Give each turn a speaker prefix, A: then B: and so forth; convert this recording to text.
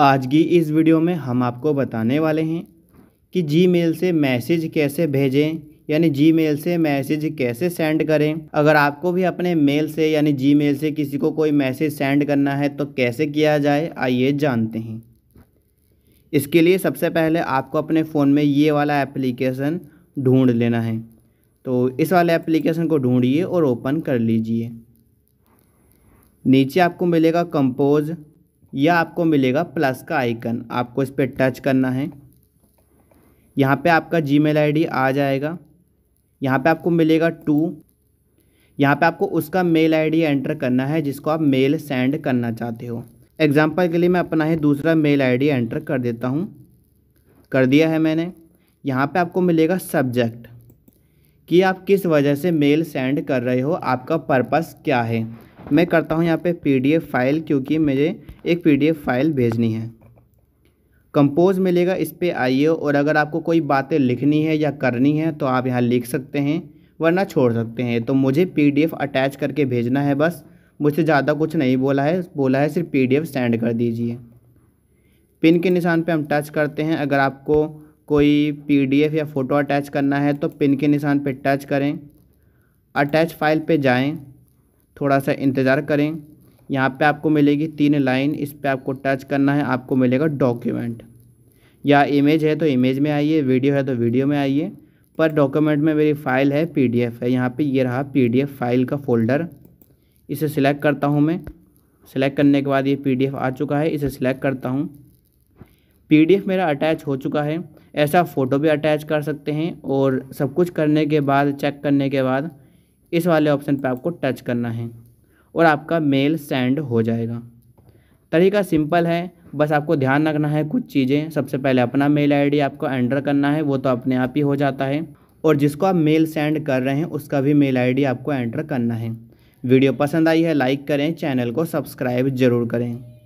A: आज की इस वीडियो में हम आपको बताने वाले हैं कि जीमेल से मैसेज कैसे भेजें यानी जीमेल से मैसेज कैसे सेंड करें अगर आपको भी अपने मेल से यानी जीमेल से किसी को कोई मैसेज सेंड करना है तो कैसे किया जाए आइए जानते हैं इसके लिए सबसे पहले आपको अपने फ़ोन में ये वाला एप्लीकेशन ढूंढ लेना है तो इस वाले एप्लीकेशन को ढूंढिए और ओपन कर लीजिए नीचे आपको मिलेगा कंपोज यह आपको मिलेगा प्लस का आइकन आपको इस पर टच करना है यहाँ पे आपका जी मेल आ जाएगा यहाँ पे आपको मिलेगा टू यहाँ पे आपको उसका मेल आईडी एंटर करना है जिसको आप मेल सेंड करना चाहते हो एग्ज़ाम्पल के लिए मैं अपना ही दूसरा मेल आईडी एंटर कर देता हूँ कर दिया है मैंने यहाँ पे आपको मिलेगा सब्जेक्ट कि आप किस वजह से मेल सेंड कर रहे हो आपका पर्पस क्या है मैं करता हूँ यहाँ पे पीडीएफ फाइल क्योंकि मुझे एक पीडीएफ फाइल भेजनी है कंपोज मिलेगा इस पर आइए और अगर आपको कोई बातें लिखनी है या करनी है तो आप यहाँ लिख सकते हैं वरना छोड़ सकते हैं तो मुझे पीडीएफ अटैच करके भेजना है बस मुझसे ज़्यादा कुछ नहीं बोला है बोला है सिर्फ पी सेंड कर दीजिए पिन के निशान पर हम टच करते हैं अगर आपको कोई पी या फ़ोटो अटैच करना है तो पिन के निशान पर टच करें अटैच फाइल पे जाएं थोड़ा सा इंतज़ार करें यहाँ पे आपको मिलेगी तीन लाइन इस पर आपको टच करना है आपको मिलेगा डॉक्यूमेंट या इमेज है तो इमेज में आइए वीडियो है तो वीडियो में आइए पर डॉक्यूमेंट में मेरी फ़ाइल है पीडीएफ है यहाँ पे ये रहा पीडीएफ फाइल का फ़ोल्डर इसे सिलेक्ट करता हूँ मैं सिलेक्ट करने के बाद ये पीडीएफ आ चुका है इसे सिलेक्ट करता हूँ पी मेरा अटैच हो चुका है ऐसा फ़ोटो भी अटैच कर सकते हैं और सब कुछ करने के बाद चेक करने के बाद इस वाले ऑप्शन पर आपको टच करना है और आपका मेल सेंड हो जाएगा तरीका सिंपल है बस आपको ध्यान रखना है कुछ चीज़ें सबसे पहले अपना मेल आईडी आपको एंटर करना है वो तो अपने आप ही हो जाता है और जिसको आप मेल सेंड कर रहे हैं उसका भी मेल आईडी आपको एंटर करना है वीडियो पसंद आई है लाइक करें चैनल को सब्सक्राइब ज़रूर करें